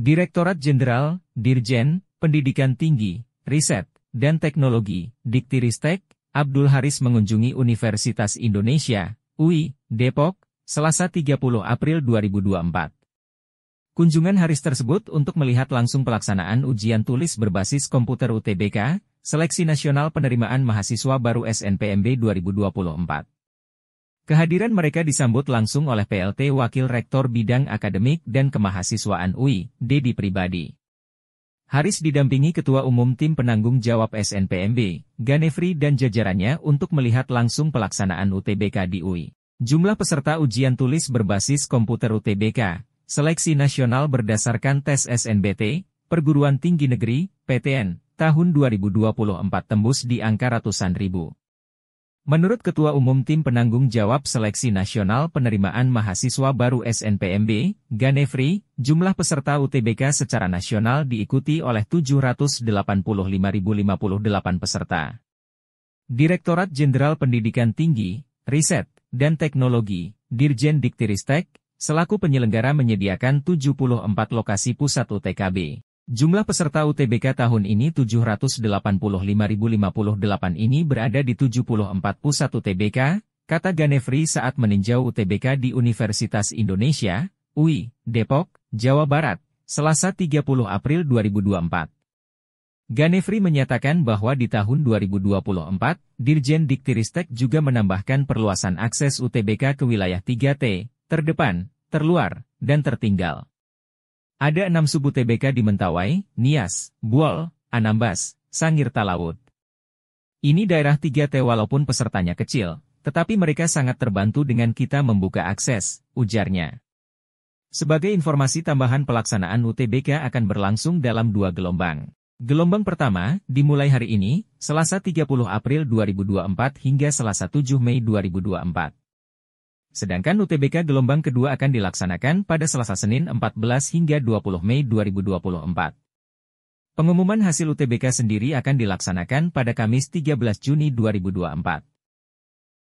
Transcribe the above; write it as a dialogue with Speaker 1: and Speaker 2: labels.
Speaker 1: Direktorat Jenderal, Dirjen, Pendidikan Tinggi, Riset, dan Teknologi, Diktiristek, Abdul Haris mengunjungi Universitas Indonesia, UI, Depok, Selasa 30 April 2024. Kunjungan Haris tersebut untuk melihat langsung pelaksanaan ujian tulis berbasis komputer UTBK, Seleksi Nasional Penerimaan Mahasiswa Baru SNPMB 2024. Kehadiran mereka disambut langsung oleh PLT Wakil Rektor Bidang Akademik dan Kemahasiswaan UI, Dedi Pribadi. Haris didampingi Ketua Umum Tim Penanggung Jawab SNPMB, Ganefri dan jajarannya untuk melihat langsung pelaksanaan UTBK di UI. Jumlah peserta ujian tulis berbasis komputer UTBK, seleksi nasional berdasarkan tes SNBT, perguruan tinggi negeri, PTN, tahun 2024 tembus di angka ratusan ribu. Menurut Ketua Umum Tim Penanggung Jawab Seleksi Nasional Penerimaan Mahasiswa Baru SNPMB, Ganefri, jumlah peserta UTBK secara nasional diikuti oleh 785.058 peserta. Direktorat Jenderal Pendidikan Tinggi, Riset, dan Teknologi, Dirjen Diktiristek, selaku penyelenggara menyediakan 74 lokasi pusat UTKB. Jumlah peserta UTBK tahun ini 785.058 ini berada di 74 pusat UTBK, kata Ganefri saat meninjau UTBK di Universitas Indonesia, UI, Depok, Jawa Barat, Selasa 30 April 2024. Ganefri menyatakan bahwa di tahun 2024, Dirjen Diktiristek juga menambahkan perluasan akses UTBK ke wilayah 3T, terdepan, terluar, dan tertinggal. Ada enam suku TBK di Mentawai, Nias, Buol, Anambas, Sangir Talaut. Ini daerah tiga t walaupun pesertanya kecil, tetapi mereka sangat terbantu dengan kita membuka akses, ujarnya. Sebagai informasi tambahan pelaksanaan UTBK akan berlangsung dalam dua gelombang. Gelombang pertama, dimulai hari ini, Selasa 30 April 2024 hingga Selasa 7 Mei 2024. Sedangkan UTBK gelombang kedua akan dilaksanakan pada Selasa Senin 14 hingga 20 Mei 2024. Pengumuman hasil UTBK sendiri akan dilaksanakan pada Kamis 13 Juni 2024.